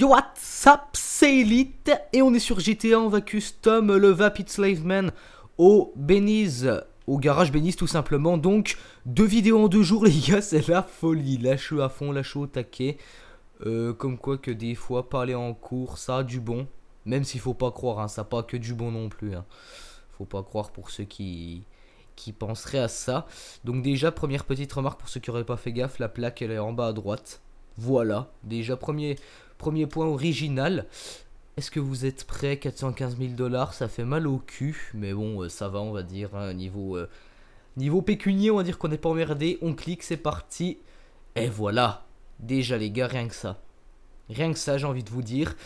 Yo what's up, c'est Elite et on est sur GTA, en va custom le Vapid Man au Beniz, au garage Beniz tout simplement. Donc deux vidéos en deux jours les gars, c'est la folie, Lâche à fond, lâcheux au taquet. Euh, comme quoi que des fois parler en cours, ça a du bon, même s'il faut pas croire, hein, ça pas que du bon non plus. Hein. Faut pas croire pour ceux qui qui penseraient à ça. Donc déjà première petite remarque pour ceux qui auraient pas fait gaffe, la plaque elle est en bas à droite. Voilà, déjà premier Premier point original. Est-ce que vous êtes prêts 415 000 dollars, ça fait mal au cul, mais bon, euh, ça va, on va dire, hein, niveau, euh, niveau pécunier, on va dire qu'on n'est pas emmerdé, on clique, c'est parti, et voilà, déjà les gars, rien que ça, rien que ça, j'ai envie de vous dire,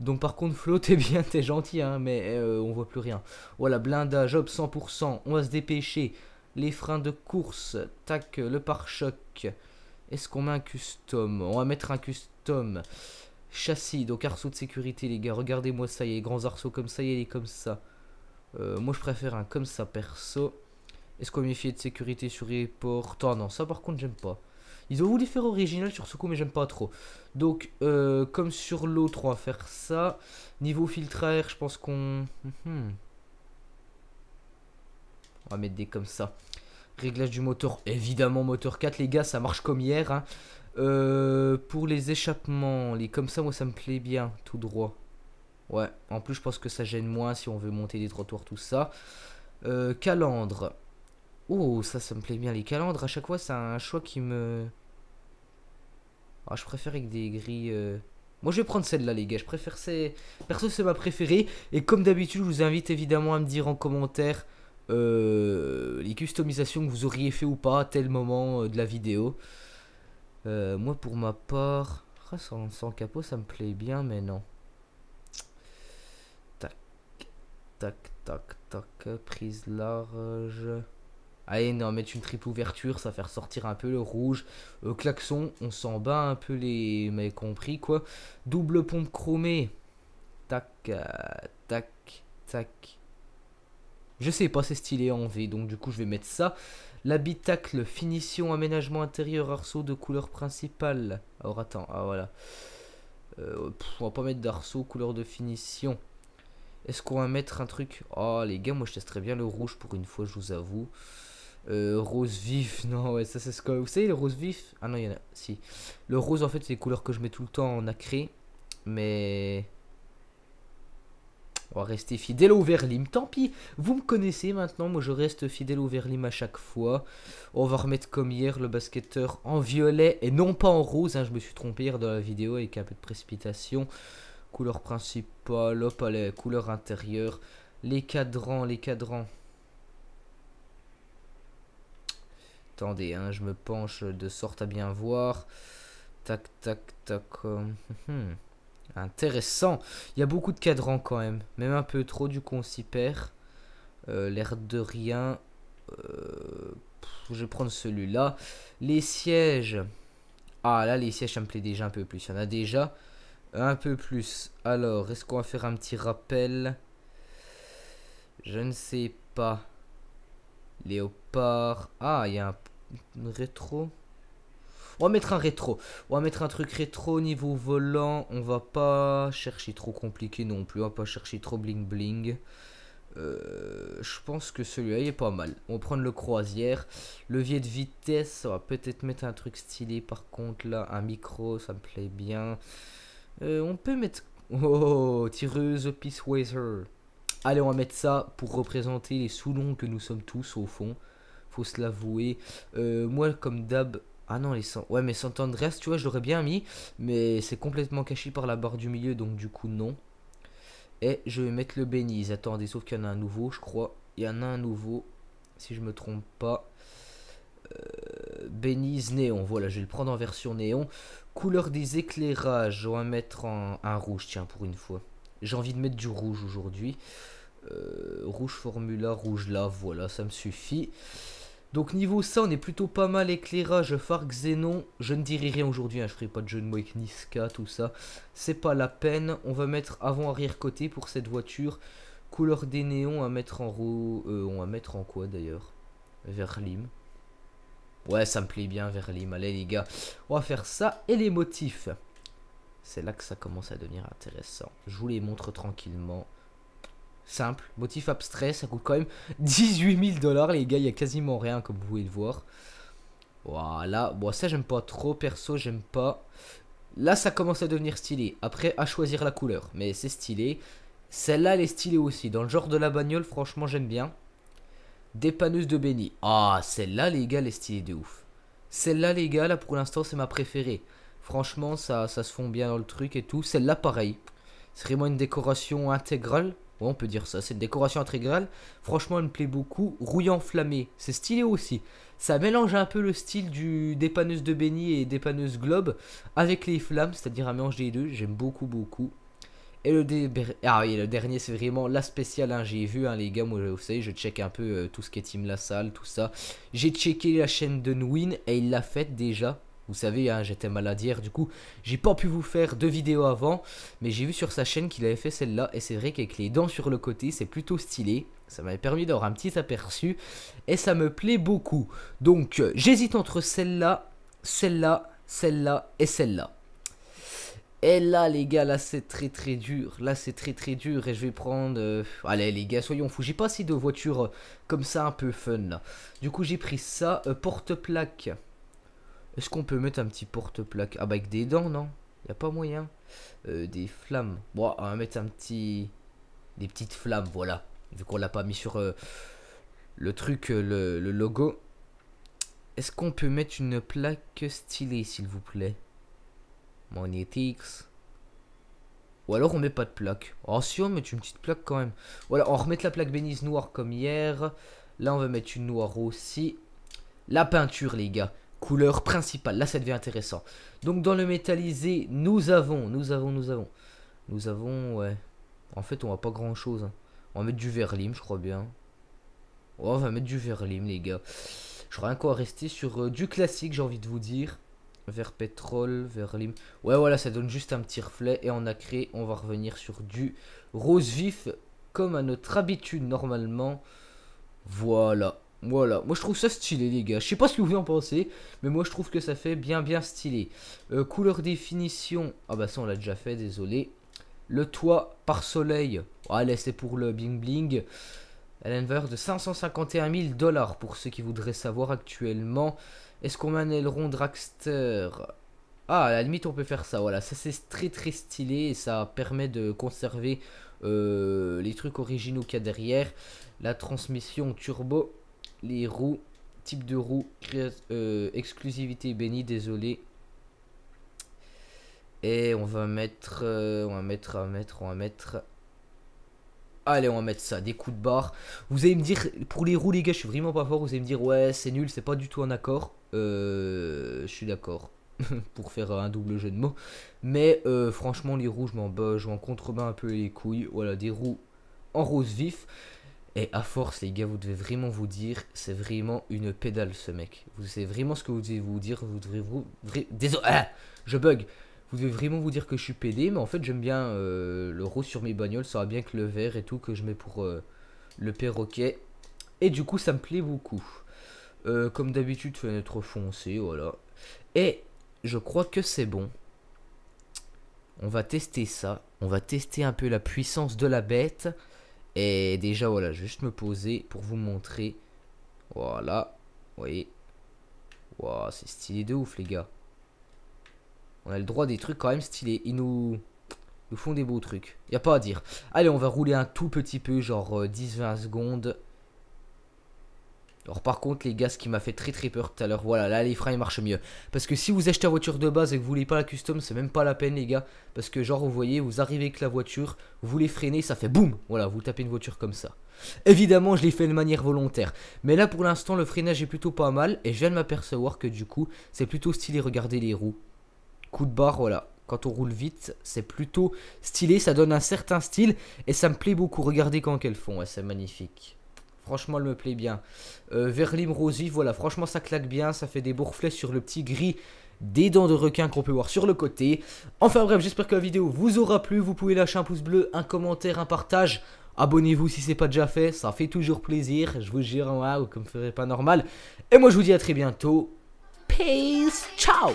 donc par contre Flo, t'es bien, t'es gentil, hein, mais euh, on voit plus rien, voilà, blindage, hop, 100%, on va se dépêcher, les freins de course, tac, le pare-choc, est-ce qu'on met un custom, on va mettre un custom, Châssis, donc arceau de sécurité, les gars. Regardez-moi ça, il y a les grands arceaux comme ça, il y a les comme ça. Euh, moi, je préfère un comme ça, perso. Est-ce qu'on méfie de sécurité sur les portes. Ah non, ça par contre, j'aime pas. Ils ont voulu faire original sur ce coup, mais j'aime pas trop. Donc, euh, comme sur l'autre, on va faire ça. Niveau filtre à air, je pense qu'on... Hum, hum. On va mettre des comme ça. Réglage du moteur, évidemment moteur 4, les gars, ça marche comme hier. Hein. Euh, pour les échappements, les comme ça, moi ça me plaît bien, tout droit. Ouais, en plus je pense que ça gêne moins si on veut monter des trottoirs, tout ça. Euh, calandre. Oh, ça, ça me plaît bien, les calandres. À chaque fois, c'est un choix qui me... Ah, je préfère avec des grilles... Euh. Moi, je vais prendre celle-là, les gars. Je préfère ces... Perso, c'est ma préférée. Et comme d'habitude, je vous invite évidemment à me dire en commentaire... les customisations que vous auriez fait ou pas à tel moment de la vidéo. Euh, moi, pour ma part, ah, sans, capot, ça me plaît bien, mais non. Tac, tac, tac, tac. Prise large. Allez, ah, non, mettre une triple ouverture, ça va faire sortir un peu le rouge. Euh, klaxon, on s'en bat un peu les... Mais compris, quoi. Double pompe chromée. Tac, euh, tac, tac. Je sais pas, c'est stylé en V, donc du coup, je vais mettre ça. L'habitacle, finition, aménagement intérieur, arceau de couleur principale. Alors attends, ah voilà. Euh, on va pas mettre d'arceau, couleur de finition. Est-ce qu'on va mettre un truc Oh les gars, moi je testerais bien le rouge pour une fois, je vous avoue. Euh, rose vif, non, ouais, ça c'est ce que... Vous savez, le rose vif Ah non, il y en a, si. Le rose, en fait, c'est les couleurs que je mets tout le temps en nacré. Mais... On va rester fidèle au Verlim. Tant pis, vous me connaissez maintenant. Moi, je reste fidèle au Verlim à chaque fois. On va remettre comme hier le basketteur en violet et non pas en rose. Hein, je me suis trompé hier dans la vidéo avec un peu de précipitation. Couleur principale, hop, allez, couleur intérieure. Les cadrans, les cadrans. Attendez, hein, je me penche de sorte à bien voir. Tac, tac, tac. Euh, hmm, hmm. Intéressant. Il y a beaucoup de cadrans quand même. Même un peu trop, du coup, on s'y perd. Euh, l'air de rien. Euh, je vais prendre celui-là. Les sièges. Ah, là, les sièges, ça me plaît déjà un peu plus. Il y en a déjà un peu plus. Alors, est-ce qu'on va faire un petit rappel Je ne sais pas. Léopard. Ah, il y a un rétro. On va mettre un rétro. On va mettre un truc rétro niveau volant. On va pas chercher trop compliqué non plus. On va pas chercher trop bling bling. Euh, je pense que celui-là est pas mal. On va prendre le croisière. Levier de vitesse, on va peut-être mettre un truc stylé par contre là. Un micro, ça me plaît bien. Euh, on peut mettre... Oh, oh, tireuse Peace weather Allez, on va mettre ça pour représenter les longs que nous sommes tous au fond. Faut se l'avouer. Euh, moi, comme d'hab, ah non, les 100. Ouais, mais reste tu vois, je l'aurais bien mis. Mais c'est complètement caché par la barre du milieu, donc du coup, non. Et je vais mettre le Bénise. Attendez, sauf qu'il y en a un nouveau, je crois. Il y en a un nouveau, si je me trompe pas. Euh, néon, voilà, je vais le prendre en version néon. Couleur des éclairages, on va mettre en, un rouge, tiens, pour une fois. J'ai envie de mettre du rouge aujourd'hui. Euh, rouge formula, rouge là, voilà, ça me suffit. Donc niveau ça, on est plutôt pas mal éclairage, phare xénon. Je ne dirai rien aujourd'hui, hein, je ferai pas de jeu de mots Niska, tout ça. C'est pas la peine. On va mettre avant-arrière côté pour cette voiture. Couleur des néons à mettre en roue. Euh, on va mettre en quoi d'ailleurs Vers Ouais, ça me plaît bien, vers Allez les gars, on va faire ça. Et les motifs. C'est là que ça commence à devenir intéressant. Je vous les montre tranquillement simple, motif abstrait, ça coûte quand même 18 000 dollars les gars, il y a quasiment rien comme vous pouvez le voir. Voilà, bon ça j'aime pas trop, perso j'aime pas. Là ça commence à devenir stylé, après à choisir la couleur, mais c'est stylé. Celle-là elle est stylée aussi, dans le genre de la bagnole franchement j'aime bien. Dépanneuse de Béni. ah celle-là les gars elle est stylée de ouf. Celle-là les gars là pour l'instant c'est ma préférée. Franchement ça, ça se fond bien dans le truc et tout, celle-là pareil. C'est vraiment une décoration intégrale Ouais, on peut dire ça. c'est une décoration intégrale, franchement, elle me plaît beaucoup. Rouillant flammé, c'est stylé aussi. Ça mélange un peu le style du dépanneuse de Benny et dépanneuse globe avec les flammes, c'est-à-dire un mélange des deux. J'aime beaucoup, beaucoup. Et le, ah le dernier, c'est vraiment la spéciale. Hein. J'ai vu, hein, les gars, moi, vous savez, je check un peu euh, tout ce qui est Team La Salle, tout ça. J'ai checké la chaîne de Nguyen et il l'a faite déjà. Vous savez, hein, j'étais malade hier, du coup, j'ai pas pu vous faire de vidéos avant, mais j'ai vu sur sa chaîne qu'il avait fait celle-là, et c'est vrai qu'avec les dents sur le côté, c'est plutôt stylé. Ça m'avait permis d'avoir un petit aperçu, et ça me plaît beaucoup. Donc, euh, j'hésite entre celle-là, celle-là, celle-là et celle-là. Et là, les gars, là, c'est très très dur. Là, c'est très très dur. Et je vais prendre. Euh, allez, les gars, soyons fous. J'ai pas assez de voitures euh, comme ça un peu fun. Du coup, j'ai pris ça, porte-plaque. Est-ce qu'on peut mettre un petit porte-plaque Ah bah avec des dents, non y a pas moyen. Euh, des flammes. Bon, on va mettre un petit... Des petites flammes, voilà. Vu qu'on l'a pas mis sur euh, le truc, euh, le, logo. Est-ce qu'on peut mettre une plaque stylée, s'il vous plaît Magnetics. Ou alors on met pas de plaque. Ah, oh si on met une petite plaque quand même. Voilà, on remet la plaque bénise noire comme hier. Là on va mettre une noire aussi. La peinture les gars couleur principale. Là, ça devient intéressant. Donc, dans le métallisé, nous avons, nous avons, nous avons, nous avons, ouais. En fait, on va pas grand chose. Hein. On va mettre du verlim, je crois bien. Oh, on va mettre du verlim, les gars. Je crois encore rester sur euh, du classique, j'ai envie de vous dire. Vert pétrole, verlim. Ouais, voilà, ça donne juste un petit reflet. Et on a créé, on va revenir sur du rose vif, comme à notre habitude normalement. Voilà. Voilà, moi je trouve ça stylé les gars, je sais pas ce que vous en pensez, mais moi je trouve que ça fait bien bien stylé. Euh, couleur définition, ah bah ça on l'a déjà fait, désolé. Le toit par soleil, ah, allez c'est pour le bing bling. Elle a une de 551 000 dollars pour ceux qui voudraient savoir actuellement. Est-ce qu'on met un aileron dragster Ah à la limite on peut faire ça, voilà, ça c'est très très stylé et ça permet de conserver euh, les trucs originaux qu'il y a derrière. La transmission turbo, les roues, type de roues, euh, exclusivité bénie, désolé. Et on va mettre, euh, on va mettre, on va mettre, on va mettre. Allez, on va mettre ça, des coups de barre. Vous allez me dire, pour les roues, les gars, je suis vraiment pas fort. Vous allez me dire, ouais, c'est nul, c'est pas du tout un accord. Euh, je suis d'accord. pour faire un double jeu de mots. Mais franchement, les roues, je m'en bats, je m'en contrebats un peu les couilles. Voilà, des roues en rose vif. Et à force, les gars, vous devez vraiment vous dire, c'est vraiment une pédale ce mec. Vous savez vraiment ce que vous devez vous dire. Vous devez vous. Désolé, ah, je bug. Vous devez vraiment vous dire que je suis pédé, mais en fait, j'aime bien euh, le rose sur mes bagnoles. Ça va bien que le vert et tout que je mets pour euh, le perroquet. Et du coup, ça me plaît beaucoup. Euh, comme d'habitude, fenêtre foncée, voilà. Et je crois que c'est bon. On va tester ça. On va tester un peu la puissance de la bête. Et déjà, voilà, je vais juste me poser pour vous montrer. Voilà, vous voyez. Wow, c'est stylé de ouf, les gars. On a le droit des trucs quand même stylés. Ils nous, nous font des beaux trucs. Y a pas à dire. Allez, on va rouler un tout petit peu, genre 10-20 euh, secondes. Alors par contre les gars ce qui m'a fait très très peur tout à l'heure Voilà là les freins marchent mieux Parce que si vous achetez la voiture de base et que vous voulez pas la custom C'est même pas la peine les gars Parce que genre vous voyez vous arrivez avec la voiture Vous voulez freiner ça fait boum Voilà vous tapez une voiture comme ça Évidemment je l'ai fait de manière volontaire Mais là pour l'instant le freinage est plutôt pas mal Et je viens de m'apercevoir que du coup c'est plutôt stylé Regardez les roues Coup de barre voilà quand on roule vite, c'est plutôt stylé, ça donne un certain style et ça me plaît beaucoup. Regardez quand qu'elles font, ouais, c'est magnifique. Franchement, elle me plaît bien. Euh, Verlim Rosy, voilà, franchement, ça claque bien. Ça fait des beaux sur le petit gris des dents de requin qu'on peut voir sur le côté. Enfin bref, j'espère que la vidéo vous aura plu. Vous pouvez lâcher un pouce bleu, un commentaire, un partage. Abonnez-vous si c'est pas déjà fait, ça fait toujours plaisir. Je vous jure, waouh, comme ferait pas normal. Et moi, je vous dis à très bientôt. Peace, ciao